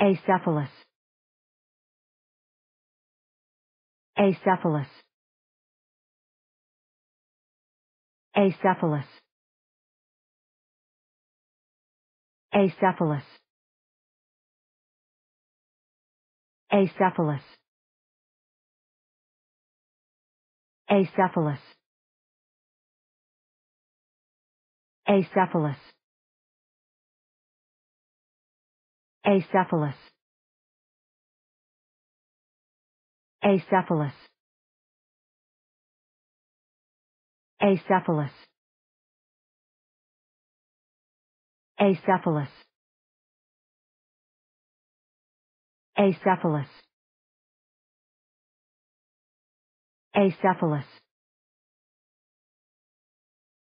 Acephalous. Acephalous. Acephalous. Acephalous. Acephalous. Acephalous. Acephalous. Acephalus. Acephalus. Acephalus. Acephalus. Acephalus. Acephalus.